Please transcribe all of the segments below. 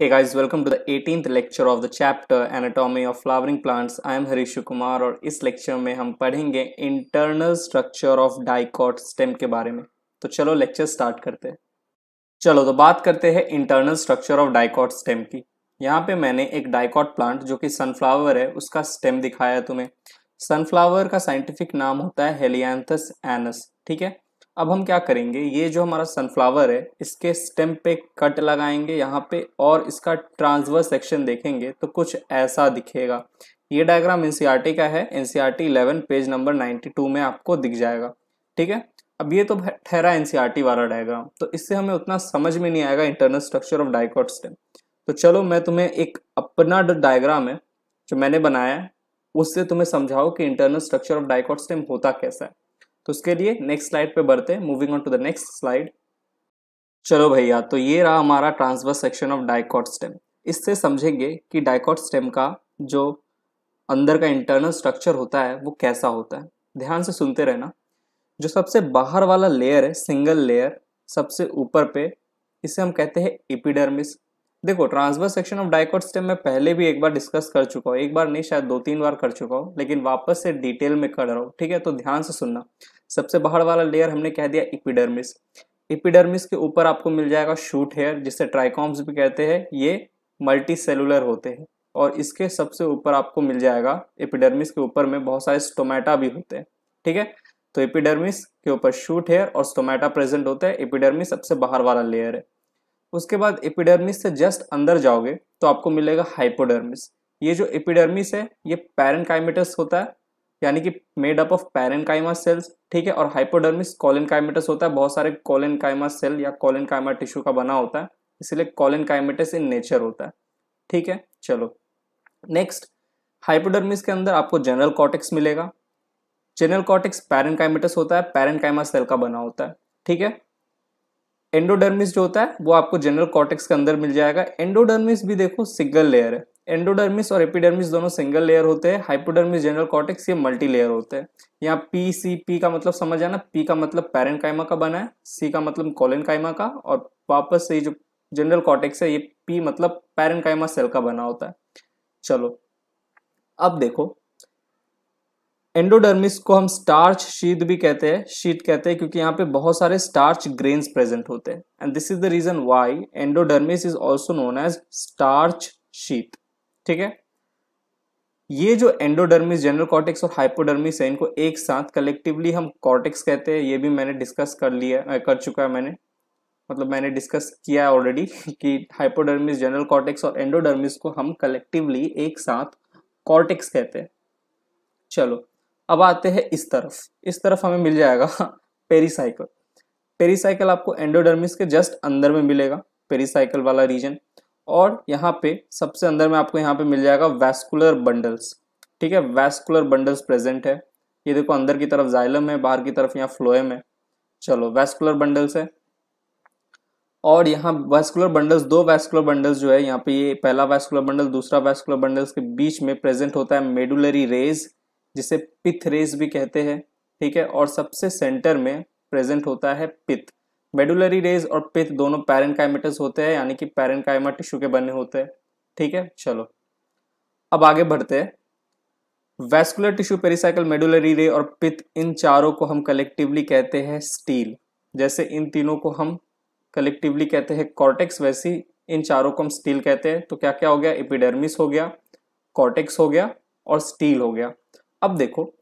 Hey guys, welcome to the 18th lecture of the chapter Anatomy of Flowering Plants. I am Harish Kumar और इस lecture में हम पढ़ेंगे internal structure of dicot stem के बारे में तो चलो लेक्चर स्टार्ट करते हैं चलो तो बात करते हैं internal structure of dicot stem की यहाँ पे मैंने एक डाइकॉट प्लांट जो कि सनफ्लावर है उसका स्टेम दिखाया है तुम्हें सनफ्लावर का साइंटिफिक नाम होता है हेलियांथस एनस ठीक है अब हम क्या करेंगे ये जो हमारा सनफ्लावर है इसके स्टेम पे कट लगाएंगे यहाँ पे और इसका ट्रांसवर्स सेक्शन देखेंगे तो कुछ ऐसा दिखेगा ये डायग्राम एन e का है टी 11 पेज नंबर 92 में आपको दिख जाएगा ठीक है अब ये तो ठहरा एनसीईआरटी e वाला डायग्राम तो इससे हमें उतना समझ में नहीं आएगा internal structure of dicot stem तो चलो मैं तुम्हें एक अपना डायग्राम है जो मैंने बनाया है उससे तुम्हें समझाओ कि internal structure of dicot stem होता कैसा है तो उसके लिए नेक्स्ट स्लाइड पे बढ़ते हैं moving on to the next slide चलो भैया तो ये रहा हमारा transverse section of dicot stem इससे समझेंगे कि डाइकॉट स्टेम का जो अंदर का इंटरनल स्ट्रक्चर होता है वो कैसा होता है ध्यान से सुनते रहना जो सबसे बाहर वाला लेयर है सिंगल लेयर सबसे ऊपर पे इसे हम कहते हैं एपिडर्मिस देखो transverse section of dicot stem में पहले भी एक बार डिस्कस कर चुका हूँ एक बार नहीं शायद दो तीन बार कर चुका हूँ लेकिन वापस से डिटेल में कर रहा हूँ ठीक है तो ध्यान से सुनना सबसे बाहर वाला लेयर हमने कह दिया इपिडर्मिस इपिडर्मिस के ऊपर आपको मिल जाएगा शूट हेयर जिसे ट्राइकॉम्स भी कहते हैं ये मल्टी सेलुलर होते हैं और इसके सबसे ऊपर आपको मिल जाएगा इपिडर्मिस के ऊपर में बहुत सारे स्टोमेटा भी होते हैं ठीक है तो एपिडर्मिस के ऊपर शूट हेयर और स्टोमेटा प्रेजेंट होते हैं एपिडर्मिस सबसे बाहर वाला लेयर है उसके बाद एपिडर्मिस से जस्ट अंदर जाओगे तो आपको मिलेगा हाइपोडर्मिस ये जो एपिडर्मिस है ये पैरन होता है यानी कि made up of parenchyma cells ठीक है और हाइपोडर्मिस कॉलेनकाइमेटस होता है बहुत सारे कॉलेनकाइमा सेल या कॉलेनकाइमा टिश्यू का बना होता है इसलिए कॉलेनकाइमेटस इन नेचर होता है ठीक है चलो नेक्स्ट हाइपोडर्मिस के अंदर आपको जनरल कॉटिक्स मिलेगा जनरल कॉटिक्स पैरन होता है पैरन सेल का बना होता है ठीक है एंडोडर्मिस जो होता है वो आपको जनरल कॉटेक्स के अंदर मिल जाएगा एंडोडर्मिस भी देखो सिंगल लेयर है एंडोडर्मिस और एपिडर्मिस दोनों सिंगल लेयर होते हैं हाइपोडर्मिस जनरल कॉटेक्स ये मल्टी लेयर होते हैं यहाँ पी सी पी का मतलब समझ आना पी का मतलब पैरन कायमा का बना है सी का मतलब कॉलिन कायमा का और वापस से जो जनरल कॉटेक्स है ये पी मतलब पैरन कायमा सेल का बना होता है चलो अब देखो एंडोडर्मिस को हम स्टार्च शीत भी कहते हैं शीत कहते हैं क्योंकि यहाँ पे बहुत सारे स्टार्च ग्रेन्स प्रेजेंट होते हैं and this is the reason why endodermis is also known as starch sheath ठीक है ये जो एंडोडर्मिस जनरल कॉर्टेक्स और हाइपोडर्मिस है इनको एक साथ कलेक्टिवली हम कॉर्टेक्स कहते हैं ये भी मैंने डिस्कस कर लिया कर चुका है मैंने मतलब मैंने डिस्कस किया है ऑलरेडी कि हाइपोडर्मिस जनरल कॉर्टेक्स और एंडोडर्मिस को हम कलेक्टिवली एक साथ कॉर्टेक्स कहते हैं चलो अब आते हैं इस तरफ इस तरफ हमें मिल जाएगा पेरीसाइकिल पेरीसाइकिल आपको एंडोडर्मिस के जस्ट अंदर में मिलेगा पेरीसाइकिल वाला रीजन और यहाँ पे सबसे अंदर में आपको यहाँ पे मिल जाएगा वैस्कुलर बंडल्स ठीक है वैस्कुलर बंडल्स प्रेजेंट है ये देखो अंदर की तरफ जाइलम है बाहर की तरफ यहाँ फ्लोएम है चलो वैस्कुलर बंडल्स है और यहाँ वैस्कुलर बंडल्स दो वैस्कुलर बंडल्स जो है यहाँ पे ये पहला वैस्कुलर बंडल दूसरा वैस्कुलर बंडल्स के बीच में प्रेजेंट होता है मेडुलरी रेज जिसे पिथ रेस भी कहते हैं ठीक है और सबसे सेंटर में प्रेजेंट होता है पिथ मेडुलरी रेज और पिथ दोनों पैरेंकाइमेटस होते हैं यानी कि पैरेंकाइमा टिश्यू के बने होते हैं ठीक है चलो अब आगे बढ़ते हैं वैस्कुलर टिश्यू पेरिसाइकल मेडुलरी रे और पित्त इन चारों को हम कलेक्टिवली कहते हैं स्टील जैसे इन तीनों को हम कलेक्टिवली कहते हैं कॉर्टेक्स वैसी इन चारों को हम स्टील कहते हैं तो क्या क्या हो गया एपिडर्मिस हो गया कॉर्टेक्स हो गया और स्टील हो गया अब देखो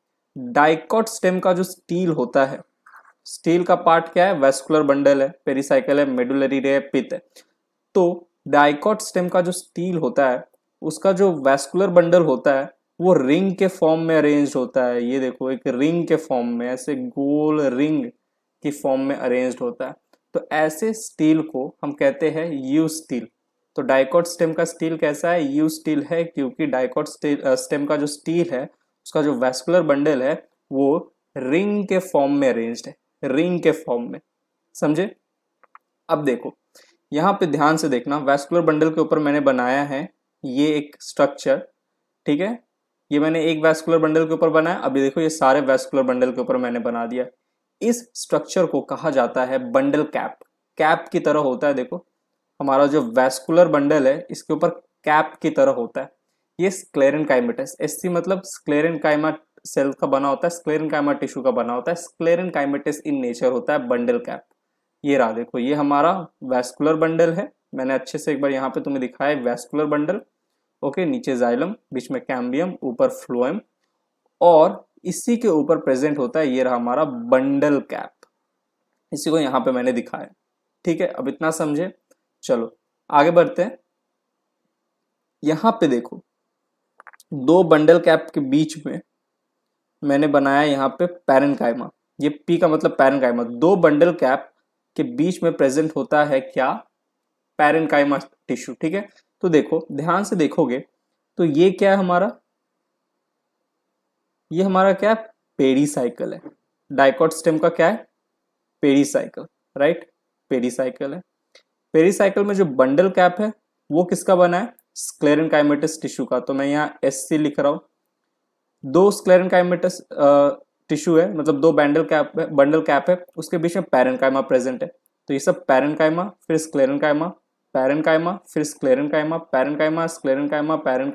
डाइकॉट स्टेम का जो स्टील होता है स्टील का पार्ट क्या है वेस्कुलर बंडल है पेरिसाइकल है मेडुलरी रे पित है तो डाइकॉट स्टेम का जो स्टील होता है उसका जो वेस्कुलर बंडल होता है वो रिंग के फॉर्म में अरेंज होता है ये देखो एक रिंग के फॉर्म में ऐसे गोल रिंग की फॉर्म में अरेंज होता है तो ऐसे स्टील को हम कहते हैं यू स्टील तो डाइकॉट स्टेम का स्टील कैसा है यू स्टील है क्योंकि डाइकॉट स्टेम का जो स्टील है उसका जो वेस्कुलर बंडल है वो रिंग के फॉर्म में अरेंज्ड है रिंग के फॉर्म में समझे अब देखो यहाँ पे ध्यान से देखना वेस्कुलर बंडल के ऊपर मैंने बनाया है ये एक स्ट्रक्चर ठीक है ये मैंने एक वेस्कुलर बंडल के ऊपर बनाया अभी देखो ये सारे वेस्कुलर बंडल के ऊपर मैंने बना दिया इस स्ट्रक्चर को कहा जाता है बंडल कैप कैप की तरह होता है देखो हमारा जो वेस्कुलर बंडल है इसके ऊपर कैप की तरह होता है ये स्क्लेरन काइमेटस एस सी मतलब स्क्लेरन काइमा सेल का बना होता है स्क्लेरन काइमा टिश्यू का बना होता है स्क्लेरन काइमेटिस इन नेचर होता है बंडल कैप ये रहा देखो ये हमारा वैस्कुलर बंडल है मैंने अच्छे से एक बार यहाँ पे तुम्हें दिखाया है वैस्कुलर बंडल ओके नीचे जाइलम बीच में कैम्बियम ऊपर फ्लोएम और इसी के ऊपर प्रेजेंट होता है ये रहा हमारा बंडल कैप इसी को यहाँ पे मैंने दिखाया ठीक है अब इतना समझे चलो आगे बढ़ते हैं यहाँ पे देखो दो बंडल कैप के बीच में मैंने बनाया यहाँ पे पैरन कायमा ये पी का मतलब पैरन कायमा दो बंडल कैप के बीच में प्रेजेंट होता है क्या पैरन कायमा टिश्यू ठीक है तो देखो ध्यान से देखोगे तो ये क्या है हमारा ये हमारा क्या है पेरीसाइकिल है डायकोट स्टेम का क्या है साइकिल राइट साइकिल है साइकिल में जो बंडल कैप है वो किसका बना है स्क्लेरन टिश्यू का तो मैं यहाँ एस सी लिख रहा हूँ दो स्क्लेरन टिश्यू है मतलब दो बैंडल कैप है बंडल कैप है उसके बीच में कायमा प्रेजेंट है तो ये सब कायमा फिर पैरन कायमा फिर कायमा कायमा कायमा पैरन स्क्लेरनकाइमा कायमा पैरन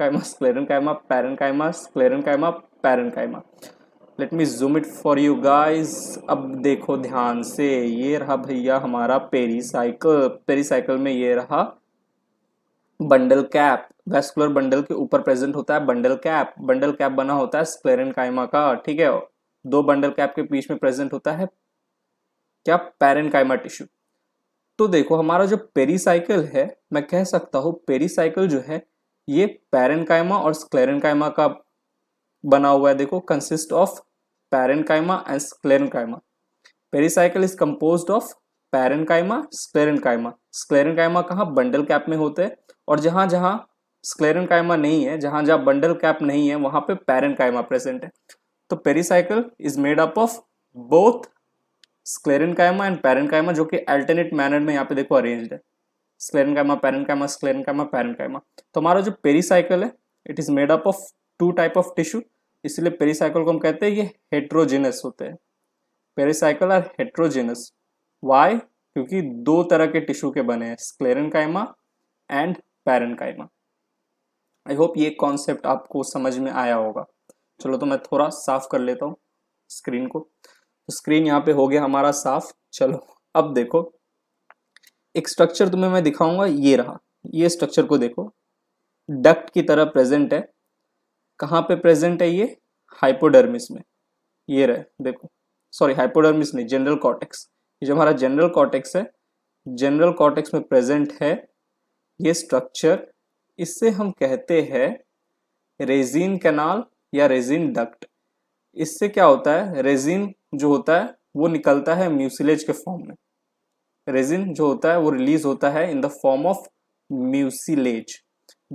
कायमा स्क्लेरन sclerenchyma parenchyma let me zoom it for you guys अब देखो ध्यान से ये रहा भैया हमारा पेरी साइकिल पेरी साइकिल में ये रहा बंडल कैप वेस्कुलर बंडल के ऊपर प्रेजेंट होता है बंडल कैप बंडल कैप बना होता है स्क्लेरन कायमा का ठीक है दो बंडल कैप के बीच में प्रेजेंट होता है क्या पैरन कायमा टिश्यू तो देखो हमारा जो पेरीसाइकिल है मैं कह सकता हूँ पेरीसाइकिल जो है ये पैरन कायमा और स्क्लेरन कायमा का बना हुआ है देखो consist of parenchyma and sclerenchyma pericycle is compose of parenchyma sclerenchyma sclerenchyma कहाँ बंडल कैप में होते हैं और जहाँ जहाँ स्क्लेरनकाइमा नहीं है जहाँ जहाँ बंडल कैप नहीं है वहाँ पे पैरनकाइमा प्रेजेंट है तो pericycle is made up of both sclerenchyma and parenchyma जो कि अल्टरनेट मैनर में यहाँ पे देखो अरेंज्ड है स्क्लेरनकाइमा पैरनकाइमा स्क्लेरनकाइमा पैरनकाइमा तो हमारा जो पेरिसाइकिल है it is made up of two type of tissue इसलिए पेरिसाइकिल को हम कहते हैं ये हेट्रोजेनस होते हैं पेरिसाइकिल आर हेट्रोजेनस वाई क्योंकि दो तरह के टिश्यू के बने हैं स्क्लेरन कायमा एंड पैरन कायमा आई होप ये कॉन्सेप्ट आपको समझ में आया होगा चलो तो मैं थोड़ा साफ कर लेता हूँ स्क्रीन को तो स्क्रीन यहाँ पे हो गया हमारा साफ चलो अब देखो एक स्ट्रक्चर तुम्हें मैं दिखाऊंगा ये रहा ये स्ट्रक्चर को देखो डक्ट की तरह प्रेजेंट है कहाँ पे प्रेजेंट है ये हाइपोडर्मिस में ये रहे देखो सॉरी हाइपोडर्मिस नहीं जनरल कॉटेक्स ये जो हमारा जनरल कॉटेक्स है जनरल कॉटेक्स में प्रेजेंट है ये स्ट्रक्चर इससे हम कहते हैं रेजिन कैनाल या रेजिन डक्ट इससे क्या होता है रेजिन जो होता है वो निकलता है म्यूसिलेज के फॉर्म में रेजिन जो होता है वो रिलीज होता है in the form of mucilage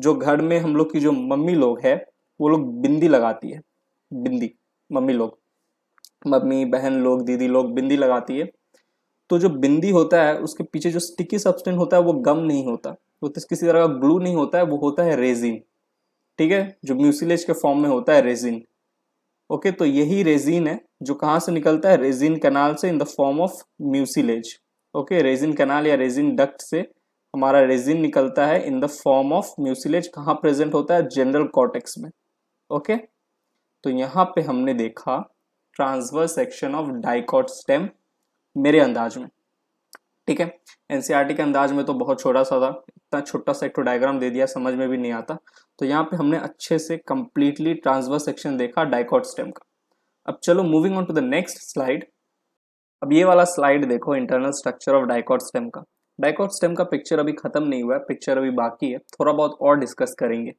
जो घर में हम लोग की जो मम्मी लोग है वो लोग बिंदी लगाती है बिंदी मम्मी लोग मम्मी बहन लोग दीदी लोग बिंदी लगाती है तो जो बिंदी होता है उसके पीछे जो स्टिकी सब्सटेंस होता है वो गम नहीं होता वो तो किसी तरह का ग्लू नहीं होता है वो होता है रेजिन ठीक है जो म्यूसिलेज के फॉर्म में होता है रेजिन ओके तो यही रेजिन है जो कहाँ से निकलता है रेजिन कैनाल से in the form of mucilage okay resin canal या रेजिन डक्ट से हमारा रेजिन निकलता है in the form of mucilage कहाँ प्रेजेंट होता है जनरल कॉटेक्स में ओके तो यहाँ पे हमने देखा transverse section of dicot stem मेरे अंदाज में ठीक है एनसीईआरटी e के अंदाज में तो बहुत छोटा सा था इतना छोटा सा एक डायग्राम तो दे दिया समझ में भी नहीं आता तो यहाँ पे हमने अच्छे से कंप्लीटली ट्रांसवर्स सेक्शन देखा डाइकॉट स्टेम का अब चलो moving on to the next slide अब ये वाला स्लाइड देखो internal structure of dicot stem का डाइकॉट स्टेम का पिक्चर अभी खत्म नहीं हुआ है पिक्चर अभी बाकी है थोड़ा बहुत और डिस्कस करेंगे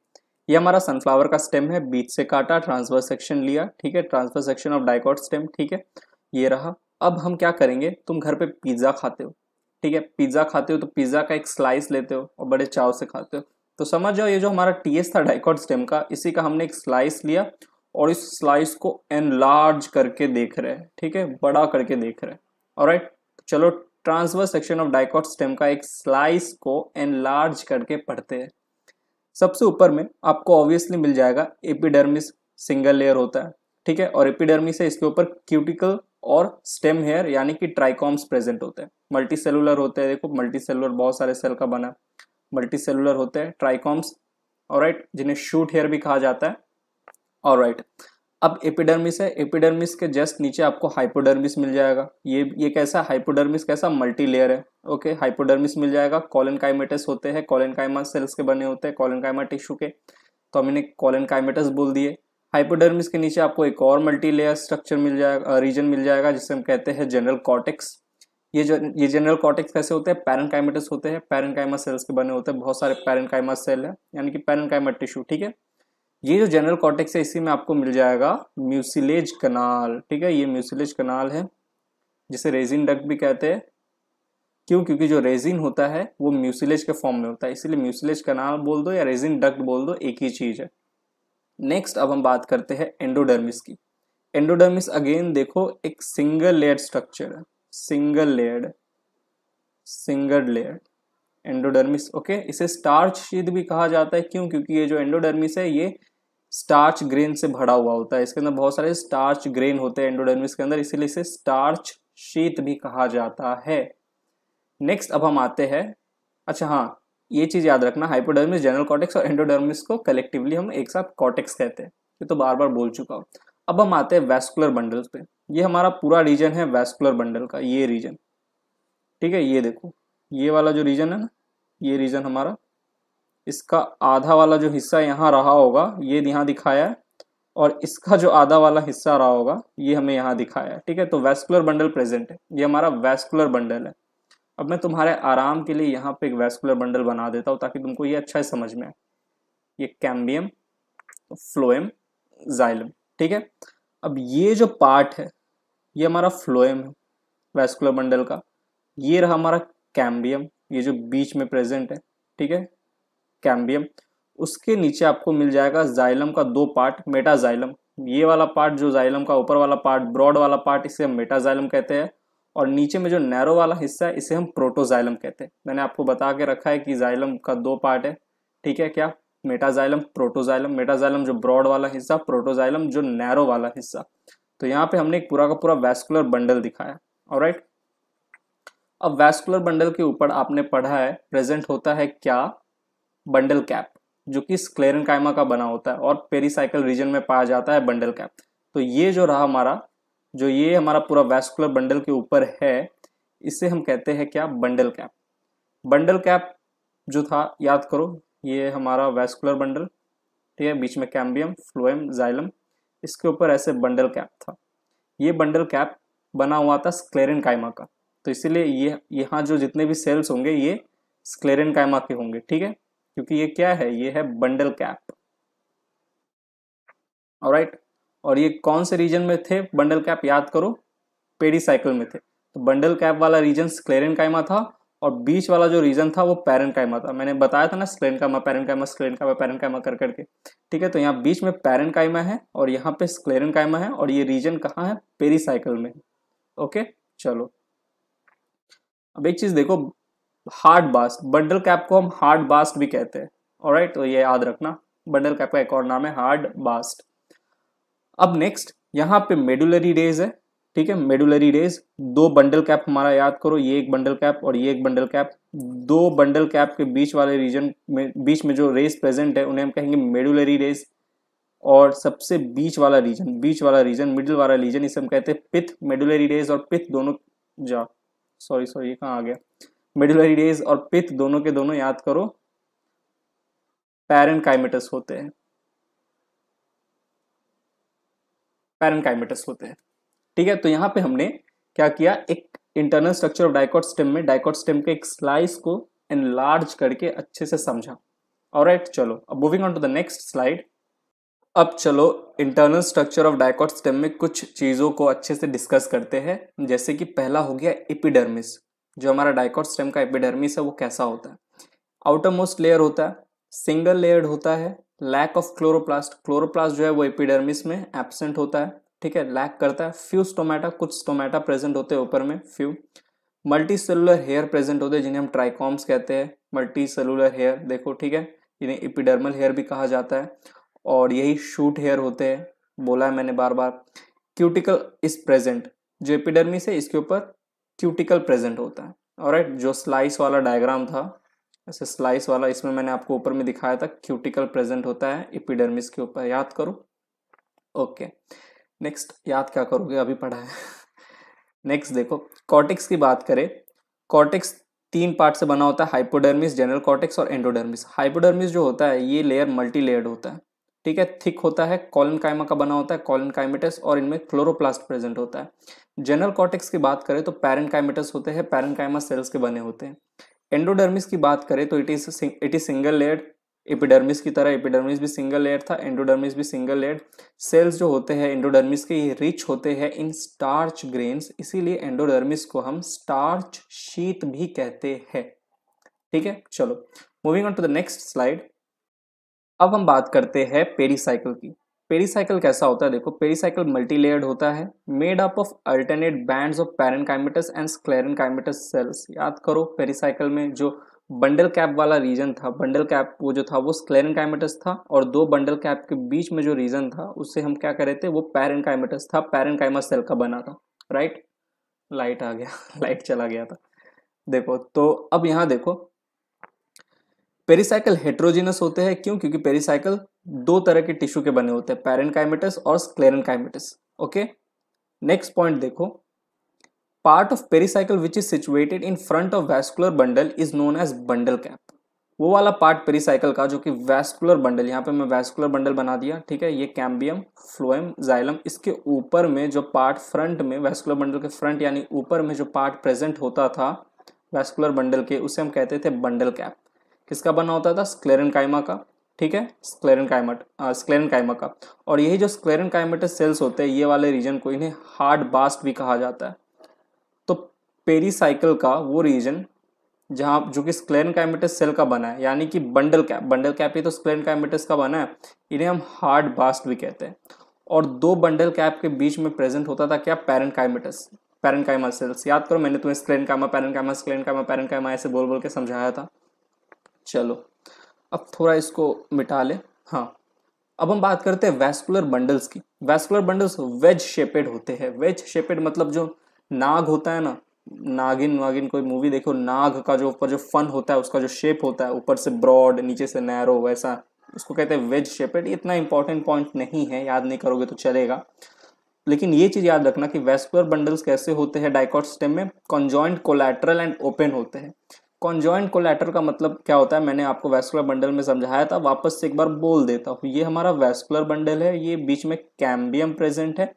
ये हमारा सनफ्लावर का स्टेम है बीच से काटा ट्रांसवर्स सेक्शन लिया ठीक है transverse section of dicot stem ठीक है ये रहा अब हम क्या करेंगे तुम घर पे पिज्ज़ा खाते हो ठीक है पिज्ज़ा खाते हो तो पिज्ज़ा का एक स्लाइस लेते हो और बड़े चाव से खाते हो तो समझ जाओ ये जो हमारा टी था डाइकॉट स्टेम का इसी का हमने एक स्लाइस लिया और इस स्लाइस को एनलार्ज करके देख रहे हैं ठीक है बड़ा करके देख रहे हैं और राइट चलो transverse section of dicot stem का एक स्लाइस को एनलार्ज करके पढ़ते हैं सबसे ऊपर में आपको ऑब्वियसली मिल जाएगा एपिडर्मिस सिंगल लेयर होता है ठीक है और एपिडर्मिस है इसके ऊपर क्यूटिकल और स्टेम हेयर यानी कि ट्राइकॉम्स प्रेजेंट होते हैं मल्टी सेलुलर होते हैं देखो मल्टी सेलुलर बहुत सारे सेल का बना मल्टी सेलुलर होते हैं ट्राइकॉम्स और जिन्हें शूट हेयर भी कहा जाता है और अब एपिडर्मिस है एपिडर्मिस के जस्ट नीचे आपको हाइपोडर्मिस मिल जाएगा ये ये कैसा हाइपोडर्मिस कैसा मल्टी लेयर है ओके हाइपोडर्मिस मिल जाएगा कॉलनकाइमेटस होते हैं कॉलनकाइमा सेल्स के बने होते हैं कॉलनकाइमा टिश्यू के तो हम इन्हें कॉलनकाइमेटस बोल दिए हाइपोडर्मिस के नीचे आपको एक और मल्टीलेयर स्ट्रक्चर मिल जाएगा रीजन मिल जाएगा जिसे हम कहते हैं जनरल कॉटेक्स ये जो ये जनरल कॉटेक्स कैसे होते हैं पैरेंकाइमेटस होते हैं पैरेंकाइमा सेल्स के बने होते हैं बहुत सारे पैरेंकाइमा सेल है यानी कि पैरेंकाइमा टिश्यू ठीक है ये जो जनरल कॉटेक्स है इसी में आपको मिल जाएगा म्यूसिलेज कनाल ठीक है ये म्यूसिलेज कनाल है जिसे रेजिन डक भी कहते हैं क्यों क्योंकि जो रेजिन होता है वो म्यूसिलेज के फॉर्म में होता है इसीलिए म्यूसिलेज कनाल बोल दो या रेजिन डक बोल दो एक ही चीज़ है नेक्स्ट अब हम बात करते हैं एंडोडर्मिस की एंडोडर्मिस अगेन देखो एक single layer structure single layer single layer endodermis okay इसे स्टार्च शीत भी कहा जाता है क्यों क्योंकि ये जो एंडोडर्मिस है ये स्टार्च ग्रेन से भरा हुआ होता है इसके अंदर बहुत सारे स्टार्च ग्रेन होते हैं एंडोडर्मिस के अंदर इसीलिए इसे स्टार्च शीत भी कहा जाता है नेक्स्ट अब हम आते हैं अच्छा हाँ ये चीज़ याद रखना हाइपोडर्मिस जनरल कॉटेक्स और एंडोडर्मिस को कलेक्टिवली हम एक साथ कॉटेक्स कहते हैं ये तो बार बार बोल चुका हूँ अब हम आते हैं वेस्कुलर बंडल्स पे ये हमारा पूरा रीजन है वेस्कुलर बंडल का ये रीजन ठीक है ये देखो ये वाला जो रीजन है ना ये रीजन हमारा इसका आधा वाला जो हिस्सा यहाँ रहा होगा ये यहाँ दिखाया है और इसका जो आधा वाला हिस्सा रहा होगा ये हमें यहाँ दिखाया है ठीक है तो वेस्कुलर बंडल प्रेजेंट है ये हमारा वेस्कुलर बंडल है अब मैं तुम्हारे आराम के लिए यहाँ पे एक वेस्कुलर बंडल बना देता हूँ ताकि तुमको ये अच्छा समझ में आए ये कैम्बियम फ्लोएम जाइलम ठीक है अब ये जो पार्ट है ये हमारा फ्लोएम है वेस्कुलर बंडल का ये रहा हमारा कैम्बियम ये जो बीच में प्रेजेंट है ठीक है कैम्बियम उसके नीचे आपको मिल जाएगा जाइलम का दो पार्ट मेटाजाइलम ये वाला पार्ट जो जाइलम का ऊपर वाला पार्ट ब्रॉड वाला पार्ट इसे हम मेटाजाइलम कहते हैं और नीचे में जो नैरो वाला हिस्सा है इसे हम प्रोटोजाइलम कहते हैं मैंने आपको बता के रखा है कि जाइलम का दो पार्ट है ठीक है क्या मेटाजाइलम प्रोटोजाइलम मेटाजाइलम जो ब्रॉड वाला हिस्सा प्रोटोजाइलम जो नैरो वाला हिस्सा तो यहाँ पे हमने एक पूरा का पूरा वैस्कुलर बंडल दिखाया और राइट अब वैस्कुलर बंडल के ऊपर आपने पढ़ा है प्रेजेंट होता है क्या बंडल कैप जो कि स्क्लेरन कायमा का बना होता है और पेरीसाइकिल रीजन में पाया जाता है बंडल कैप तो ये जो रहा हमारा जो ये हमारा पूरा वैस्कुलर बंडल के ऊपर है इसे हम कहते हैं क्या बंडल कैप बंडल कैप जो था याद करो ये हमारा वैस्कुलर बंडल ठीक है बीच में कैम्बियम फ्लोएम जाइलम इसके ऊपर ऐसे बंडल कैप था ये बंडल कैप बना हुआ था स्क्लेरन कायमा का तो इसीलिए ये यहाँ जो जितने भी सेल्स होंगे ये स्क्लेरन कायमा के होंगे ठीक है क्योंकि ये क्या है ये है बंडल कैप और राइट और ये कौन से रीजन में थे बंडल कैप याद करो पेडीसाइकिल में थे तो बंडल कैप वाला रीजन स्क्लेरन कायमा था और बीच वाला जो रीजन था वो पैरन कायमा था मैंने बताया था ना स्क्लेन कायमा पैरन कायमा स्क्लेन कायमा पैरन कायमा कर करके ठीक है तो यहाँ बीच में पैरन कायमा है और यहाँ पे स्क्लेरन कायमा है और ये रीजन कहाँ है पेरीसाइकिल में ओके चलो अब एक चीज देखो हार्ड बास्ट बंडल कैप को हम हार्ड बास्ट भी कहते हैं और तो ये याद रखना बंडल कैप का एक और नाम है हार्ड बास्ट अब नेक्स्ट यहाँ पे मेडुलरी रेज है ठीक है मेडुलरी रेज दो बंडल कैप हमारा याद करो ये एक बंडल कैप और ये एक बंडल कैप दो बंडल कैप के बीच वाले रीजन में बीच में जो रेस प्रेजेंट है उन्हें हम कहेंगे मेडुलरी रेज और सबसे बीच वाला रीजन बीच वाला रीजन मिडिल वाला रीजन इसे हम कहते हैं पिथ मेडुलरी रेज और पिथ दोनों जा सॉरी सॉरी ये कहाँ आ गया मेडुलरी रेज और पिथ दोनों के दोनों याद करो पैरन काइमेटस होते हैं पैरनकाइमेटस होते हैं ठीक है तो यहाँ पे हमने क्या किया एक internal structure of dicot stem में डाइकॉट स्टेम के एक स्लाइस को एनलार्ज करके अच्छे से समझा और राइट चलो अब moving on to the next slide अब चलो internal structure of dicot stem में कुछ चीज़ों को अच्छे से डिस्कस करते हैं जैसे कि पहला हो गया एपिडर्मिस जो हमारा डायकॉट स्टेम का एपिडर्मिस है वो कैसा होता है आउटर मोस्ट लेयर होता है सिंगल लेयर्ड होता है लैक ऑफ क्लोरोप्लास्ट क्लोरोप्लास्ट जो है वो एपिडर्मिस में एबसेंट होता है ठीक है लैक करता है फ्यू स्टोमेटा कुछ स्टोमेटा प्रेजेंट होते हैं ऊपर में few multi cellular hair present होते हैं जिन्हें हम ट्राइकॉम्स कहते हैं मल्टी सेलुलर हेयर देखो ठीक है इन्हें इपिडर्मल हेयर भी कहा जाता है और यही शूट हेयर होते हैं बोला है मैंने बार बार क्यूटिकल इज प्रेजेंट जो एपिडर्मिस है इसके ऊपर क्यूटिकल प्रेजेंट होता है और जो स्लाइस वाला डायग्राम था ऐसे स्लाइस वाला इसमें मैंने आपको ऊपर में दिखाया था क्यूटिकल प्रेजेंट होता है इपिडर्मिस के ऊपर याद करो ओके नेक्स्ट याद क्या करोगे अभी पढ़ा है नेक्स्ट देखो कॉटिक्स की बात करें कॉटिक्स तीन पार्ट से बना होता है हाइपोडर्मिस जनरल कॉटिक्स और एंडोडर्मिस हाइपोडर्मिस जो होता है ये लेयर मल्टी लेयर्ड होता है ठीक है थिक होता है कॉलन कायमा का बना होता है कॉलन और इनमें क्लोरोप्लास्ट प्रेजेंट होता है जनरल कॉटिक्स की बात करें तो पैरन होते हैं पैरन कायमा सेल्स के बने होते हैं एंडोडर्मिस की बात करें तो it is it is single layered epidermis की तरह एपिडर्मिस भी सिंगल लेयर था एंडोडर्मिस भी सिंगल लेयर सेल्स जो होते हैं एंडोडर्मिस के ये रिच होते हैं इन स्टार्च ग्रेन्स इसीलिए एंडोडर्मिस को हम स्टार्च शीत भी कहते हैं ठीक है चलो moving on to the next slide अब हम बात करते हैं पेरीसाइकिल की पेरीसाइकिल कैसा होता है देखो पेरीसाइकिल मल्टीलेयर्ड होता है made up of alternate bands of parenchymatous and sclerenchymatous cells याद करो पेरीसाइकिल में जो बंडल कैप वाला रीजन था बंडल कैप वो जो था वो स्क्लेरनकाइमेटस था और दो बंडल कैप के बीच में जो रीजन था उससे हम क्या करे थे वो पैरेनकाइमेटस था पैरेनकाइमा सेल का बना था राइट लाइट आ गया लाइट चला गया था देखो तो अब यहाँ देखो पेरीसाइकिल हेट्रोजिनस होते हैं क्यों क्योंकि पेरीसाइकिल दो तरह के टिश्यू के बने होते हैं पैरन काइमेटस और sclerenchymatous okay next point देखो part of pericycle which is situated in front of vascular bundle is known as bundle cap वो वाला पार्ट पेरिसाइकिल का जो कि वैस्कुलर बंडल यहाँ पे मैं वैस्कुलर बंडल बना दिया ठीक है ये कैम्बियम फ्लोएम जाइलम इसके ऊपर में जो पार्ट फ्रंट में वैस्कुलर बंडल के फ्रंट यानी ऊपर में जो पार्ट प्रेजेंट होता था वैस्कुलर बंडल के उसे हम कहते थे बंडल कैप किसका बना होता था स्क्लेरन का ठीक है स्क्लेरन कायमट स्क्लेरन कायमा का और यही जो स्क्लेरन कायमेटस सेल्स होते हैं ये वाले रीजन को इन्हें हार्ड बास्ट भी कहा जाता है तो पेरीसाइकिल का वो रीजन जहाँ जो कि स्क्लेरन कायमेटिस सेल का बना है यानी कि बंडल कैप बंडल कैप ही तो स्क्लेरन कायमेटस का बना है इन्हें हम हार्ड बास्ट भी कहते हैं और दो बंडल कैप के बीच में प्रेजेंट होता था क्या parenchymatous parenchyma cells याद करो मैंने तुम्हें स्क्लेन कामा पैरन कामा स्क्लेन कामा पैरन कामा ऐसे बोल बोल के समझाया था चलो अब थोड़ा इसको मिटा ले हाँ अब हम बात करते हैं वेस्कुलर बंडल्स की वेस्कुलर बंडल्स वेज शेपेड होते हैं वेज शेपेड मतलब जो नाग होता है ना नागिन वागिन कोई मूवी देखो नाग का जो ऊपर जो फन होता है उसका जो शेप होता है ऊपर से ब्रॉड नीचे से नैरो वैसा उसको कहते हैं वेज शेपेड इतना इंपॉर्टेंट पॉइंट नहीं है याद नहीं करोगे तो चलेगा लेकिन ये चीज़ याद रखना कि वेस्कुलर बंडल्स कैसे होते हैं डाइकॉट स्टेम में कॉन्जॉइंट कोलेट्रल एंड ओपन होते हैं कॉन्जॉइंट कोलेटर का मतलब क्या होता है मैंने आपको वेस्कुलर बंडल में समझाया था वापस से एक बार बोल देता हूँ ये हमारा वेस्कुलर बंडल है ये बीच में कैम्बियम प्रेजेंट है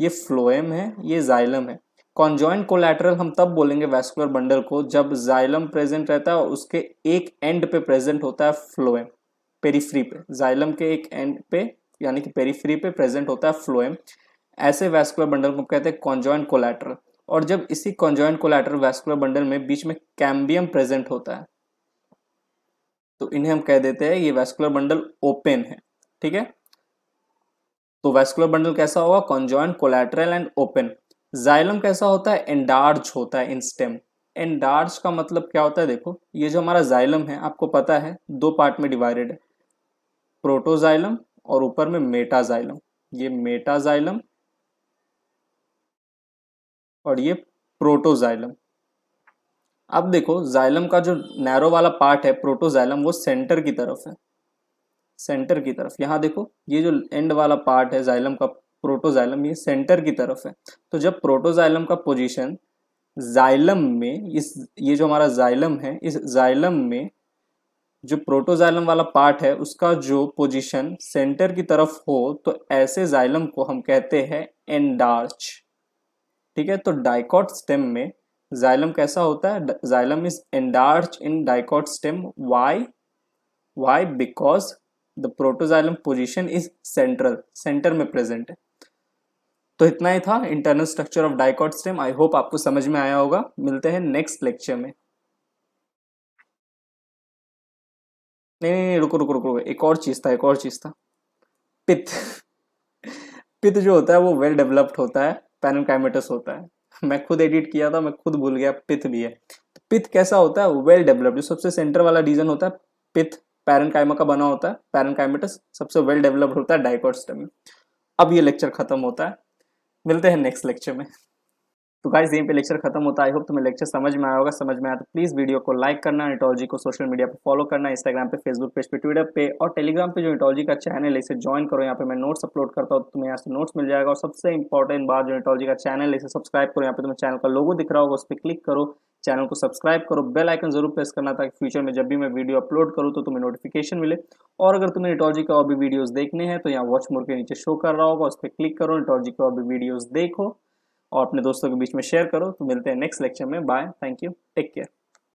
ये फ्लोएम है ये जाइलम है कॉन्जॉइंट कोलेटरल हम तब बोलेंगे वेस्कुलर बंडल को जब जाइलम प्रेजेंट रहता है और उसके एक एंड पे प्रेजेंट होता है फ्लोएम पेरीफ्री पे जाइलम के एक एंड पे यानी कि पेरीफ्री पे प्रेजेंट होता है फ्लोएम ऐसे वेस्कुलर बंडल को कहते हैं कॉन्जॉइंट कोलेटरल और जब इसी कॉन्जॉइंट कोलैटरल वैस्कुलर बंडल में बीच में कैम्बियम प्रेजेंट होता है तो इन्हें हम कह देते हैं ये वैस्कुलर बंडल ओपन है ठीक है तो वैस्कुलर बंडल कैसा होगा conjoint collateral and open xylem कैसा होता है एंडार्ज होता है इन स्टेम एंडार्ज का मतलब क्या होता है देखो ये जो हमारा जाइलम है आपको पता है दो पार्ट में डिवाइडेड है प्रोटोजाइलम और ऊपर में मेटाजाइलम ये मेटाजाइलम और ये प्रोटोजाइलम अब देखो जाइलम का जो नैरो वाला पार्ट है प्रोटोजाइलम वो सेंटर की तरफ है सेंटर की तरफ यहाँ देखो ये जो एंड वाला पार्ट है जाइलम का प्रोटोजाइलम ये सेंटर की तरफ है तो जब प्रोटोजाइलम का पोजीशन जाइलम में इस ये जो हमारा जाइलम है इस जाइलम में जो प्रोटोजाइलम वाला पार्ट है उसका जो पोजीशन सेंटर की तरफ हो तो ऐसे जाइलम को हम कहते हैं एंडार्च ठीक है तो डाइकॉट स्टेम में जाइलम कैसा होता है xylem is endarch in dicot stem why why because the protoxylem position is central center में प्रेजेंट है तो इतना ही था internal structure of dicot stem I hope आपको समझ में आया होगा मिलते हैं नेक्स्ट लेक्चर में नहीं नहीं रुको रुको रुको एक और चीज़ था एक और चीज़ था पित्त पित्त जो होता है वो वेल well डेवलप्ड होता है पैनल काइमेटस होता है मैं खुद एडिट किया था मैं खुद भूल गया पिथ भी है तो पिथ कैसा होता है वेल डेवलप्ड जो सबसे सेंटर वाला रीजन होता है पिथ पैरन का बना होता है पैरन सबसे वेल डेवलप्ड होता है डाइकोट स्टमी में अब ये लेक्चर खत्म होता है मिलते हैं नेक्स्ट लेक्चर में तो गाइस यहीं पे लेक्चर खत्म होता है आई होप तुम्हें लेक्चर समझ में आया होगा समझ में आया तो प्लीज़ वीडियो को लाइक करना न्यूटोलॉजी को सोशल मीडिया पर फॉलो करना इंस्टाग्राम पे फेसबुक पेज पे ट्विटर पे और टेलीग्राम पे जो इटोलॉजी का चैनल है इसे ज्वाइन करो यहाँ पे मैं नोट्स अपलोड करता हूँ तो तुम्हें यहाँ से नोट्स मिल जाएगा और सबसे इंपॉर्टेंट बात जो न्यूटोलॉजी का चैनल है इसे सब्सक्राइब करो यहाँ पे तुम्हें चैनल का लोगो दिख रहा होगा उस पर क्लिक करो चैनल को सब्सक्राइब करो बेल आइकन जरूर प्रेस करना ताकि फ्यूचर में जब भी मैं वीडियो अपलोड करूँ तो तुम्हें नोटिफिकेशन मिले और अगर तुम्हें निटोलॉजी का और भी वीडियोज देखने हैं तो यहाँ वॉच मोर के नीचे शो कर रहा होगा उस पर क्लिक करो निटोलॉजी का और भी वीडियोज देखो और अपने दोस्तों के बीच में शेयर करो तो मिलते हैं नेक्स्ट लेक्चर में bye thank you take care